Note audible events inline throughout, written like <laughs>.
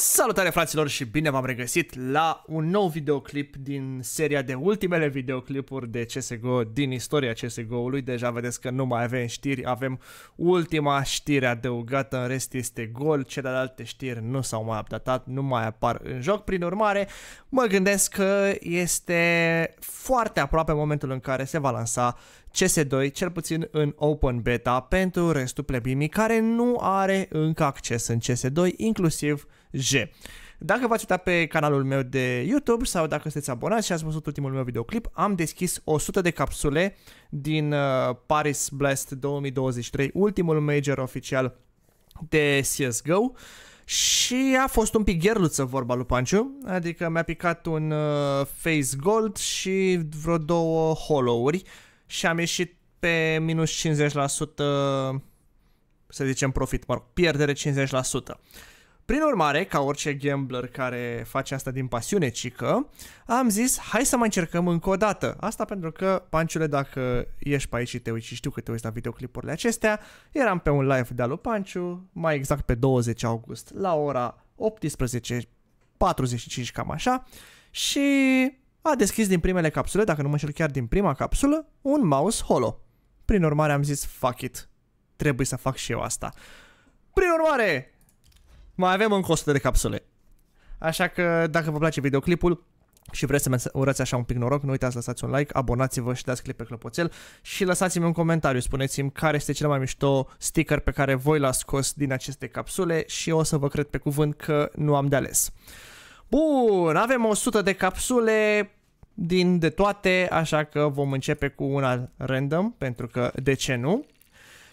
Salutare fraților și bine v-am regăsit la un nou videoclip din seria de ultimele videoclipuri de CSGO din istoria CSGO-ului. Deja vedeți că nu mai avem știri, avem ultima știre adăugată, în rest este gol, celelalte știri nu s-au mai updatat, nu mai apar în joc. Prin urmare, mă gândesc că este foarte aproape momentul în care se va lansa CS2, cel puțin în Open Beta, pentru restul plebimii care nu are încă acces în CS2, inclusiv J. Dacă v-ați uitat pe canalul meu de YouTube sau dacă sunteți abonați și ați văzut ultimul meu videoclip, am deschis 100 de capsule din uh, Paris Blast 2023, ultimul major oficial de CSGO. Și a fost un pic gherluță vorba lui Panciu, adică mi-a picat un uh, face gold și vreo două holouri și am ieșit pe minus 50%, să zicem profit, mă rog, pierdere 50%. Prin urmare, ca orice gambler care face asta din pasiune cică, am zis hai să mai încercăm încă o dată. Asta pentru că, Panciule, dacă ești pe aici și te uiți și știu că te uiți la videoclipurile acestea, eram pe un live de-a lui Panciu, mai exact pe 20 august, la ora 18.45, cam așa, și a deschis din primele capsule, dacă nu mă știu chiar din prima capsulă, un mouse holo. Prin urmare am zis, fuck it, trebuie să fac și eu asta. Prin urmare, mai avem încă 100 de capsule. Așa că dacă vă place videoclipul și vreți să mă urați așa un pic noroc, nu uitați, să lăsați un like, abonați-vă și dați click pe clopoțel și lăsați-mi un comentariu, spuneți-mi care este cel mai mișto sticker pe care voi l-ați scos din aceste capsule și o să vă cred pe cuvânt că nu am de ales. Bun, avem 100 de capsule din de toate, așa că vom începe cu una random, pentru că de ce nu?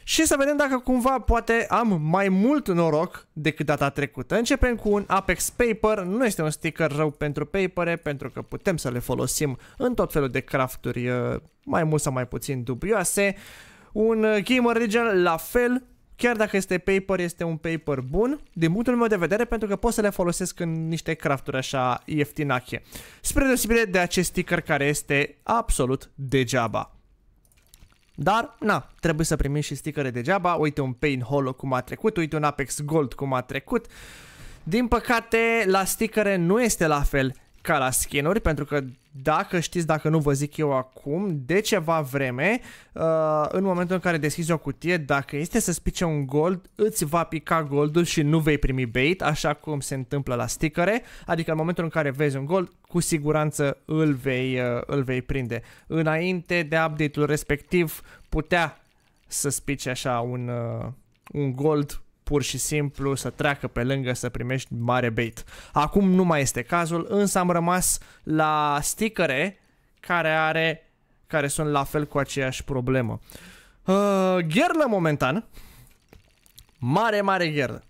și să vedem dacă cumva poate am mai mult noroc decât data trecută. Începem cu un Apex Paper, nu este un sticker rău pentru papere, pentru că putem să le folosim în tot felul de crafturi uh, mai mult sau mai puțin dubioase. Un uh, Gamer Original la fel, chiar dacă este paper, este un paper bun, din punctul meu de vedere, pentru că pot să le folosesc în niște crafturi așa ieftinache. Spre deosebire de acest sticker care este absolut degeaba. Dar, na, trebuie să primim și sticăre degeaba, uite un Pain Hollow cum a trecut, uite un Apex Gold cum a trecut. Din păcate, la sticăre nu este la fel ca la skinuri, pentru că dacă știți, dacă nu vă zic eu acum, de ceva vreme, uh, în momentul în care deschizi o cutie, dacă este să spice un gold, îți va pica goldul și nu vei primi bait, așa cum se întâmplă la stickere, adică în momentul în care vezi un gold, cu siguranță îl vei, uh, îl vei prinde. Înainte de update-ul respectiv, putea să spice așa un, uh, un gold pur și simplu să treacă pe lângă să primești mare bait. Acum nu mai este cazul, însă am rămas la stickere care are care sunt la fel cu aceeași problemă. Uh, gherlă momentan. Mare, mare gherlă.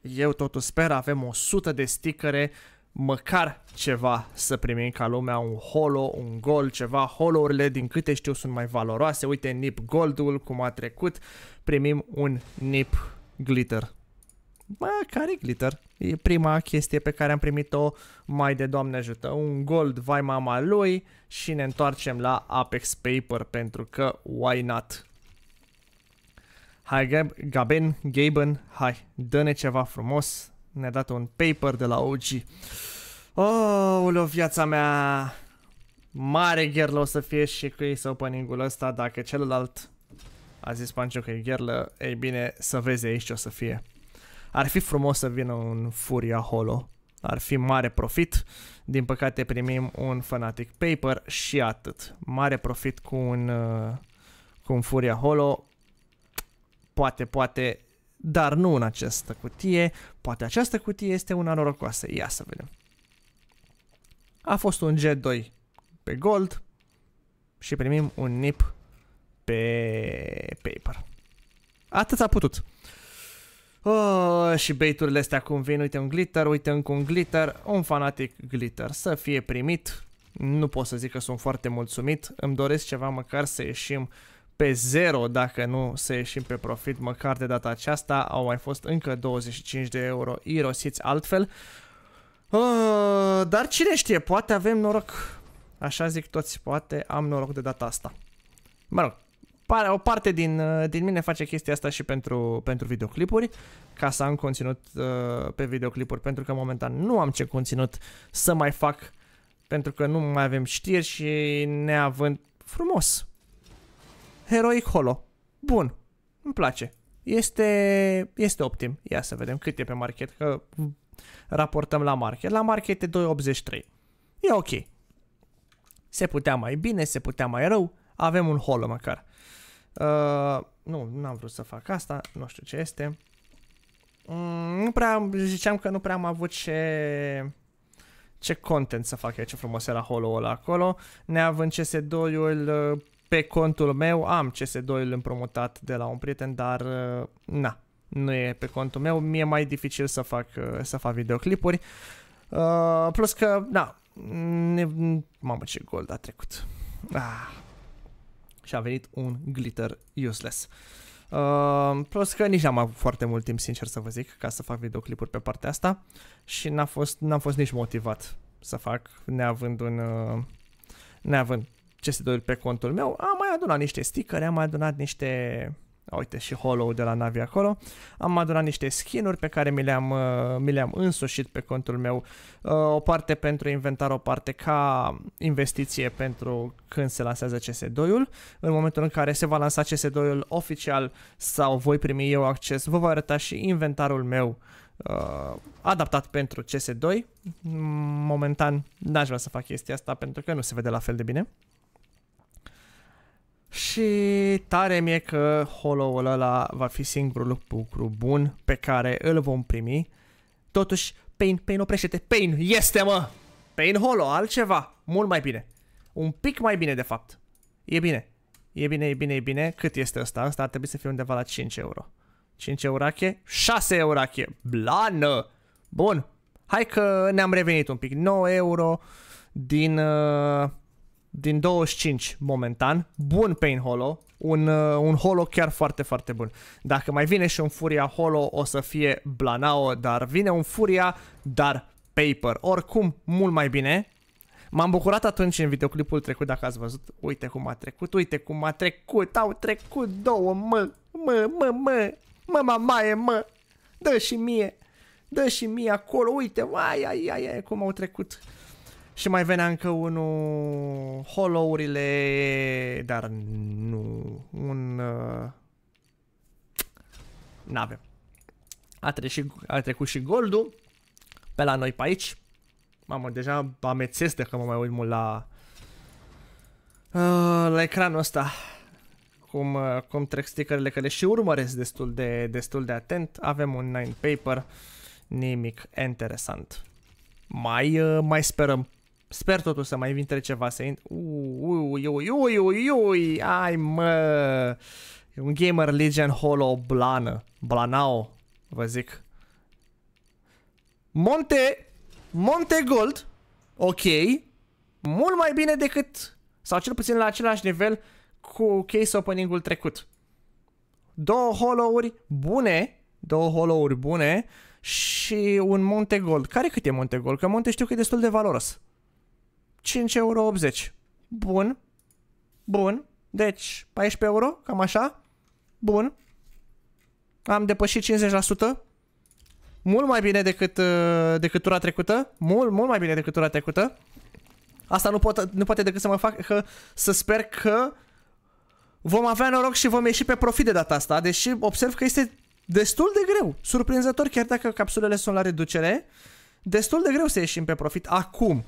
Eu totuși sper avem 100 de stickere, măcar ceva să primim ca lumea, un holo, un gol, ceva. Holourile, din câte știu, sunt mai valoroase. Uite, nip goldul, cum a trecut, primim un nip glitter. Bă, care glitter? E prima chestie pe care am primit-o mai de Doamne ajută. Un gold, vai mama lui și ne întoarcem la Apex Paper pentru că why not? Hai Gab Gaben, Gaben, hai, dă-ne ceva frumos. Ne-a dat un paper de la OG. Oh, o viața mea! Mare gherlă o să fie și cu ei opening-ul ăsta dacă celălalt a zis Pancio că e gherlă. Ei bine, să vezi aici ce o să fie. Ar fi frumos să vină un Furia Holo. Ar fi mare profit. Din păcate primim un Fanatic Paper și atât. Mare profit cu un, uh, cu un Furia Holo. Poate, poate, dar nu în această cutie. Poate această cutie este una norocoasă. Ia să vedem. A fost un G2 pe gold și primim un NIP pe paper. Atât a putut. Oh, și baiturile astea cum vin, uite un glitter, uite încă un glitter, un fanatic glitter să fie primit. Nu pot să zic că sunt foarte mulțumit, îmi doresc ceva măcar să ieșim pe zero, dacă nu să ieșim pe profit, măcar de data aceasta au mai fost încă 25 de euro irosiți altfel. Uh, dar cine știe, poate avem noroc. Așa zic toți, poate am noroc de data asta. Mă rog, par, o parte din, uh, din mine face chestia asta și pentru, pentru videoclipuri, ca să am conținut uh, pe videoclipuri, pentru că momentan nu am ce conținut să mai fac, pentru că nu mai avem știri și neavând frumos. Heroic Holo. Bun. Îmi place. Este, este optim. Ia să vedem cât e pe market, că raportăm la market. La market e 2.83. E ok. Se putea mai bine, se putea mai rău. Avem un holo măcar. Uh, nu, n-am vrut să fac asta, nu știu ce este. Mm, nu prea, ziceam că nu prea am avut ce ce content să fac eu, ce frumos era hollow ăla acolo. Neavând CS2-ul uh, pe contul meu, am CS2-ul împrumutat de la un prieten, dar uh, na, nu e pe contul meu. mi e mai dificil să fac, să fac videoclipuri. Uh, plus că, na, mamă ce gol a trecut. Ah și a venit un glitter useless. Uh, plus că nici n-am avut foarte mult timp, sincer să vă zic, ca să fac videoclipuri pe partea asta și n-am fost, n-am fost nici motivat să fac, neavând un... Uh, neavând ce se pe contul meu, am mai adunat niște stickere, am mai adunat niște uite și hollow de la Navi acolo, am adunat niște skinuri pe care mi le-am, uh, mi le-am însușit pe contul meu, uh, o parte pentru inventar, o parte ca investiție pentru când se lansează CS2-ul. În momentul în care se va lansa CS2-ul oficial sau voi primi eu acces, vă voi arăta și inventarul meu uh, adaptat pentru CS2. Mm, momentan n-aș vrea să fac chestia asta pentru că nu se vede la fel de bine. Și tare mi-e că holo ul ăla va fi singurul lucru bun pe care îl vom primi. Totuși, Pain, Pain, oprește-te, Pain, este mă! Pain holo, altceva, mult mai bine. Un pic mai bine, de fapt. E bine. E bine, e bine, e bine. Cât este ăsta? Asta ar trebui să fie undeva la 5 euro. 5 eurache? 6 eurache. Blană! Bun. Hai că ne-am revenit un pic. 9 euro din... Uh din 25 momentan, bun Pain Holo, un, uh, un holo chiar foarte, foarte bun. Dacă mai vine și un Furia holo, o să fie Blanao, dar vine un Furia, dar Paper. Oricum, mult mai bine. M-am bucurat atunci în videoclipul trecut, dacă ați văzut, uite cum a trecut, uite cum a trecut, au trecut două, mă, mă, mă, mă, mă, mă, mă, dă și mie, dă și mie acolo, uite, ai, ai, ai, ai cum au trecut. Și mai venea încă unul holourile, dar nu, un... Uh, n-avem. A, trecut, a trecut și goldul pe la noi pe aici. Mamă, deja amețesc de că mă mai uit mult la, uh, la ecranul ăsta. Cum, uh, cum trec stickerele, că le și urmăresc destul de, destul de atent. Avem un 9 paper, nimic interesant. Mai, uh, mai sperăm Sper totul să mai vintre ceva să intre. Ui, ui, ui, ui, ui, ui, ai mă... E un Gamer legend Holo Blană. Blanao, vă zic. Monte... Monte Gold. Ok. Mult mai bine decât... Sau cel puțin la același nivel cu case opening-ul trecut. Două holouri bune. Două holouri bune. Și un Monte Gold. Care cât e Monte Gold? Că Monte știu că e destul de valoros. 5,80 euro. Bun. Bun. Deci, 14 euro, cam așa. Bun. Am depășit 50%. Mult mai bine decât, uh, decât tura trecută. Mult, mult mai bine decât tura trecută. Asta nu, pot, nu poate decât să mă fac că, să sper că vom avea noroc și vom ieși pe profit de data asta, deși observ că este destul de greu, surprinzător, chiar dacă capsulele sunt la reducere, destul de greu să ieșim pe profit acum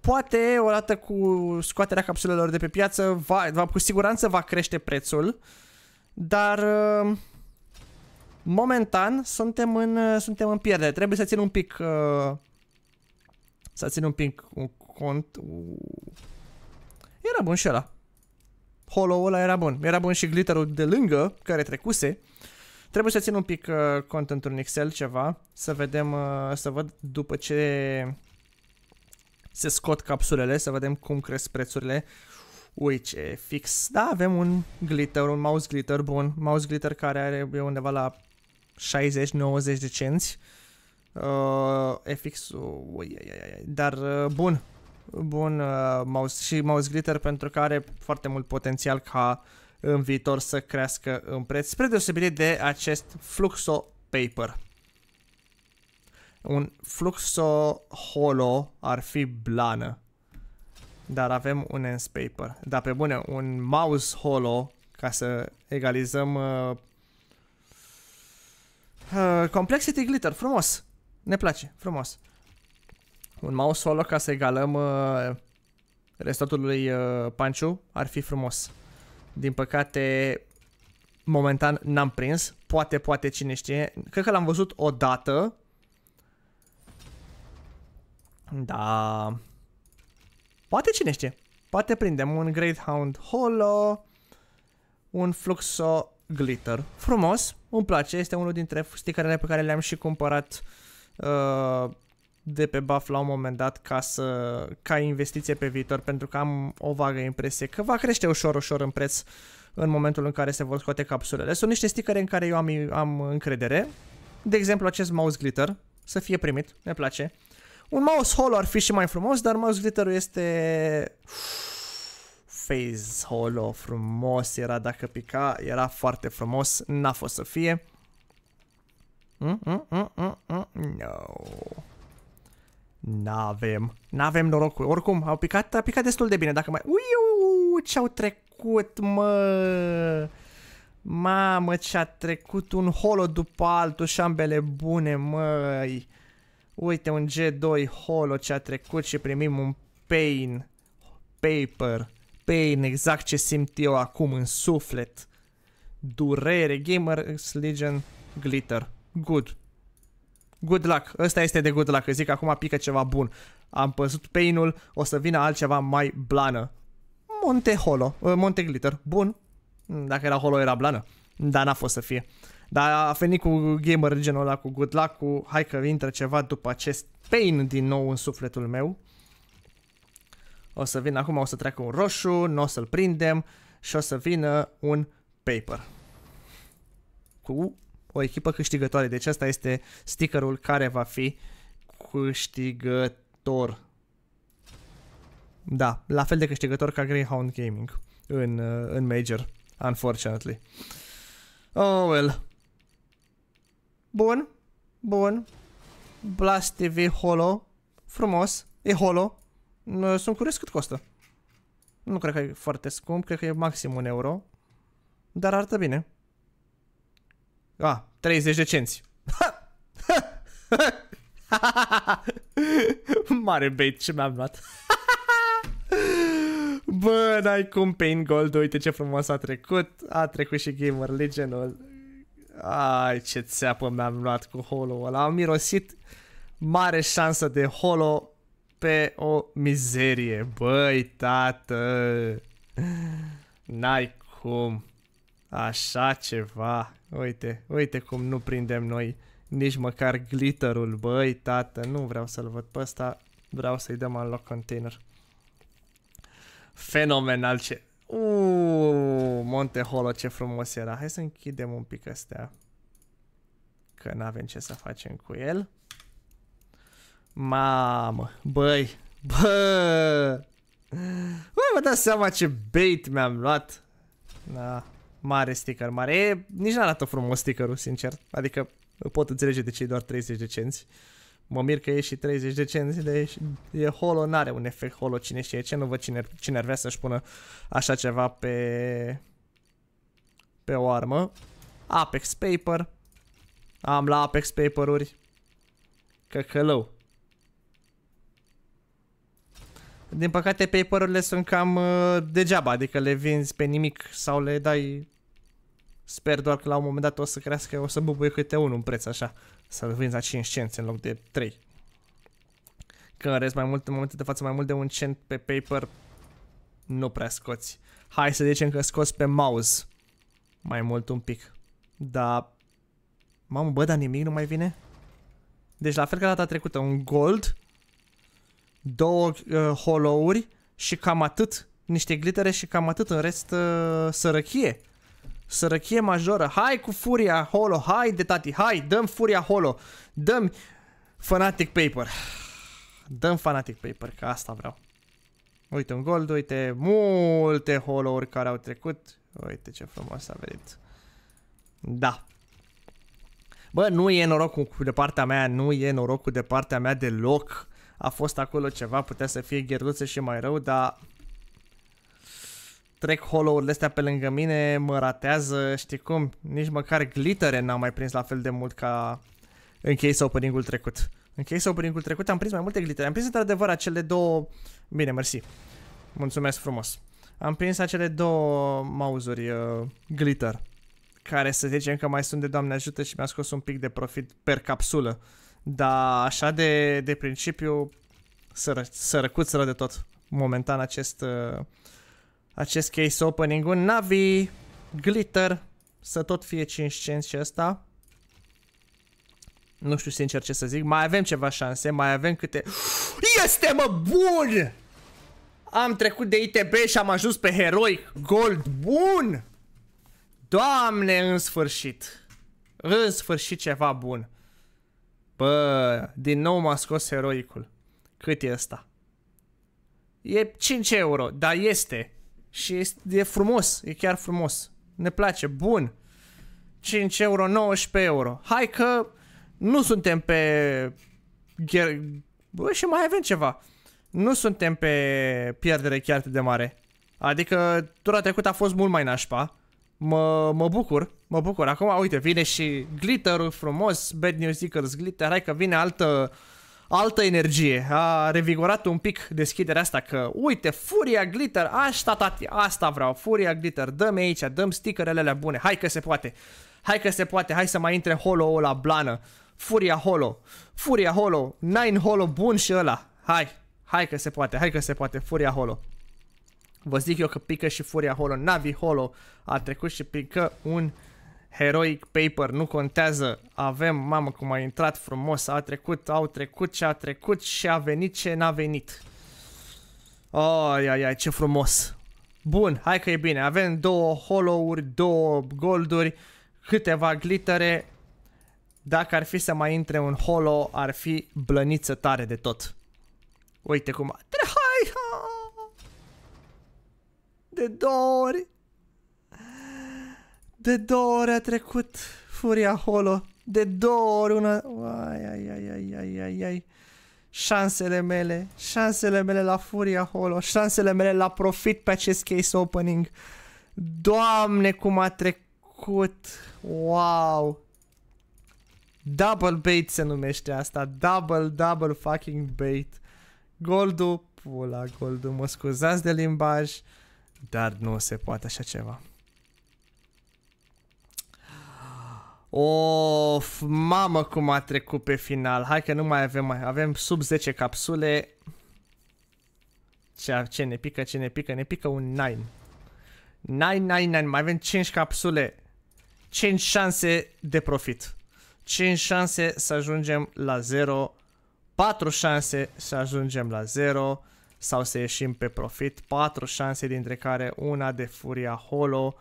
poate odată cu scoaterea capsulelor de pe piață, va, va, cu siguranță va crește prețul, dar uh, momentan suntem în, uh, suntem în pierdere. Trebuie să țin un pic uh, să țin un pic un cont. Era bun și ăla. Hollow ăla era bun. Era bun și glitterul de lângă, care trecuse. Trebuie să țin un pic uh, cont într-un Excel ceva, să vedem, uh, să văd după ce se scot capsulele, să vedem cum cresc prețurile. Ui, ce fix. Da, avem un glitter, un mouse glitter bun. Mouse glitter care are undeva la 60-90 de cenți. Uh, fx ui. dar uh, bun, bun uh, mouse și mouse glitter pentru că are foarte mult potențial ca în viitor să crească în preț, spre deosebire de acest Fluxo Paper. Un fluxo-holo ar fi blană. Dar avem un paper. Dar pe bune, un mouse-holo, ca să egalizăm... Uh, uh, complexity glitter, frumos! Ne place, frumos. Un mouse holo ca să egalăm uh, restul lui uh, Panciu ar fi frumos. Din păcate, momentan n-am prins. Poate, poate, cine știe. Cred că l-am văzut odată da. Poate cine știe. Poate prindem un Great Hound Holo, un Fluxo Glitter. Frumos, îmi place, este unul dintre stickerele pe care le-am și cumpărat uh, de pe buff la un moment dat ca, să, ca investiție pe viitor, pentru că am o vagă impresie că va crește ușor, ușor în preț în momentul în care se vor scoate capsulele. Sunt niște sticăre în care eu am, am încredere. De exemplu, acest mouse glitter, să fie primit, ne place. Un mouse hollow ar fi și mai frumos, dar mouse glitterul este... Phase hollow, frumos era dacă pica, era foarte frumos, n-a fost să fie. Mm, mm, mm, mm, mm, no. N-avem. N-avem norocul. Oricum, au picat, a picat destul de bine. Dacă mai... Uiu, ce-au trecut, mă! Mamă, ce-a trecut un holo după altul și ambele bune, măi! Uite un G2 Holo ce a trecut și primim un Pain Paper Pain, exact ce simt eu acum în suflet Durere, Gamers Legion Glitter Good Good luck, ăsta este de good luck, zic zic acum pică ceva bun Am păzut painul, o să vină altceva mai blană Monte Holo, ă, Monte Glitter, bun Dacă era Holo era blană, dar n-a fost să fie dar a venit cu gamer genul ăla, cu good luck, cu hai că intră ceva după acest pain din nou în sufletul meu. O să vin acum, o să treacă un roșu, nu o să-l prindem și o să vină un paper. Cu o echipă câștigătoare. Deci asta este stickerul care va fi câștigător. Da, la fel de câștigător ca Greyhound Gaming în, în Major, unfortunately. Oh well. Bun. Bun. Blast TV Holo. Frumos. E Holo. Sunt curios cât costă. Nu cred că e foarte scump, cred că e maxim un euro. Dar arată bine. A, ah, 30 de cenți. <laughs> Mare bait ce mi-am luat. <laughs> Bă, n-ai cum Pain Gold, uite ce frumos a trecut. A trecut și Gamer Legion-ul. Ai, ce țeapă mi-am luat cu holo ăla. Am mirosit mare șansă de holo pe o mizerie. Băi, tată, n-ai cum. Așa ceva. Uite, uite cum nu prindem noi nici măcar glitterul. Băi, tată, nu vreau să-l văd pe ăsta. Vreau să-i dăm în loc container. Fenomenal ce... Uuu, Monte Holo, ce frumos era. Hai să închidem un pic astea. Că n-avem ce să facem cu el. Mamă, băi, bă! Băi, mă dați seama ce bait mi-am luat. Da, mare sticker, mare. E, nici n-arată frumos stickerul, sincer. Adică pot înțelege de ce e doar 30 de cenți. Mă mir că e și 30 de cenți de e holo, n-are un efect holo, cine știe ce, nu văd cine, cine ar vrea să-și pună așa ceva pe, pe o armă. Apex Paper, am la Apex Paper-uri, căcălău. Din păcate paper-urile sunt cam uh, degeaba, adică le vinzi pe nimic sau le dai... Sper doar că la un moment dat o să crească, o să bubuie câte unul în preț așa să vinzi la 5 cenți în loc de 3. Că în rest, mai mult, în momentul de față, mai mult de un cent pe paper nu prea scoți. Hai să zicem că scoți pe mouse mai mult un pic. Dar... Mamă, bă, dar nimic nu mai vine? Deci la fel ca data trecută, un gold, două uh, holouri și cam atât. Niște glitere și cam atât, în rest uh, sărăchie. Sărăchie majoră. Hai cu furia holo. Hai de tati. Hai. Dăm furia holo. Dăm Fanatic Paper. Dăm Fanatic Paper. Că asta vreau. Uite un gold. Uite multe holo-uri care au trecut. Uite ce frumos a venit. Da. Bă, nu e norocul de partea mea, nu e norocul de partea mea deloc. A fost acolo ceva, putea să fie gherduță și mai rău, dar trec hollow-urile astea pe lângă mine, mă ratează, știi cum, nici măcar glitere n-am mai prins la fel de mult ca în case opening-ul trecut. În case opening-ul trecut am prins mai multe glitere. am prins într-adevăr acele două... Bine, mersi. Mulțumesc frumos. Am prins acele două mauzuri uh, glitter, care să zicem că mai sunt de Doamne ajută și mi-a scos un pic de profit per capsulă. Dar așa de, de principiu, sără, sărăcuț rău de tot momentan acest... Uh, acest case opening. Un Navi Glitter, să tot fie 5 cenți și ăsta. Nu știu sincer ce să zic, mai avem ceva șanse, mai avem câte... <gasps> Este mă bun! Am trecut de ITB și am ajuns pe heroic gold bun! Doamne, în sfârșit! În sfârșit ceva bun. Bă, din nou m-a scos heroicul. Cât e asta? E 5 euro, dar este. Și este frumos, e chiar frumos. Ne place, bun. 5 euro, 19 euro. Hai că nu suntem pe... Bă, și mai avem ceva. Nu suntem pe pierdere chiar atât de mare. Adică tura trecută a fost mult mai nașpa. Mă, mă bucur, mă bucur. Acum, uite, vine și glitter frumos, Bad News Seekers Glitter. Hai că vine altă... Uh, altă energie. A revigorat un pic deschiderea asta că, uite, Furia Glitter, asta, tati, asta vreau, Furia Glitter, dăm aici, dăm stickerele alea bune, hai că se poate, hai că se poate, hai să mai intre holo la blană, Furia Holo, Furia Holo, Nine Holo bun și ăla, hai, hai că se poate, hai că se poate, Furia Holo. Vă zic eu că pică și Furia Holo, Navi Holo a trecut și pică un Heroic Paper nu contează, avem, mamă cum a intrat frumos, a trecut, au trecut ce a trecut și a venit ce n-a venit. Ai, ai, ai, ce frumos. Bun, hai că e bine, avem două hollow-uri, două golduri, câteva glitere. Dacă ar fi să mai intre un hollow, ar fi blăniță tare de tot. Uite cum... Hai! De două ori de două ori a trecut furia holo. De două ori una... Ai, ai, ai, ai, ai, ai, ai. Șansele mele. Șansele mele la furia holo. Șansele mele la profit pe acest case opening. Doamne, cum a trecut. Wow. Double bait se numește asta. Double, double fucking bait. Goldu, pula, Goldu, mă scuzați de limbaj, dar nu se poate așa ceva. Of, mamă cum a trecut pe final. Hai că nu mai avem mai... Avem sub 10 capsule. Ce, ce ne pică, ce ne pică? Ne pică un 9. 9, 9, 9. Mai avem 5 capsule. 5 șanse de profit. 5 șanse să ajungem la 0. 4 șanse să ajungem la 0 sau să ieșim pe profit. 4 șanse dintre care una de furia holo.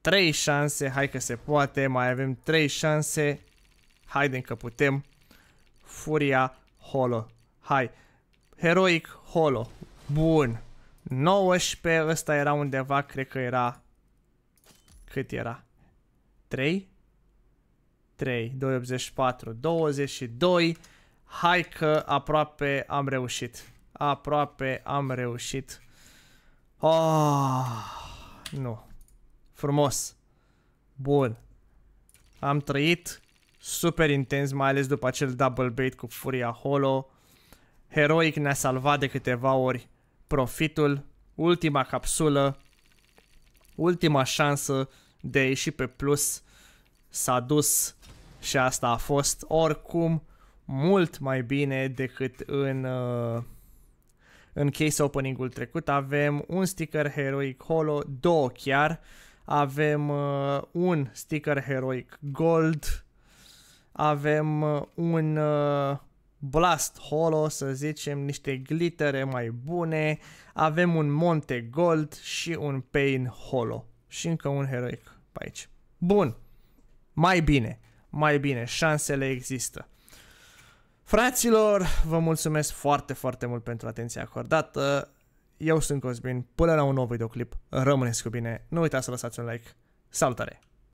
3 șanse, hai că se poate, mai avem 3 șanse. haide că putem. Furia Holo. Hai. Heroic Holo. Bun. 19, ăsta era undeva, cred că era... Cât era? 3? 3, 284, 22. Hai că aproape am reușit. Aproape am reușit. Oh, nu. Frumos. Bun. Am trăit super intens, mai ales după acel double bait cu Furia Holo. Heroic ne-a salvat de câteva ori profitul. Ultima capsulă. Ultima șansă de a ieși pe plus s-a dus și asta a fost oricum mult mai bine decât în, uh, în case opening-ul trecut. Avem un sticker heroic holo, două chiar, avem uh, un sticker heroic gold, avem uh, un uh, blast holo, să zicem, niște glittere mai bune, avem un monte gold și un pain holo și încă un heroic pe aici. Bun, mai bine, mai bine, șansele există. Fraților, vă mulțumesc foarte, foarte mult pentru atenția acordată eu sunt Cosmin, până la un nou videoclip, rămâneți cu bine, nu uitați să lăsați un like, salutare!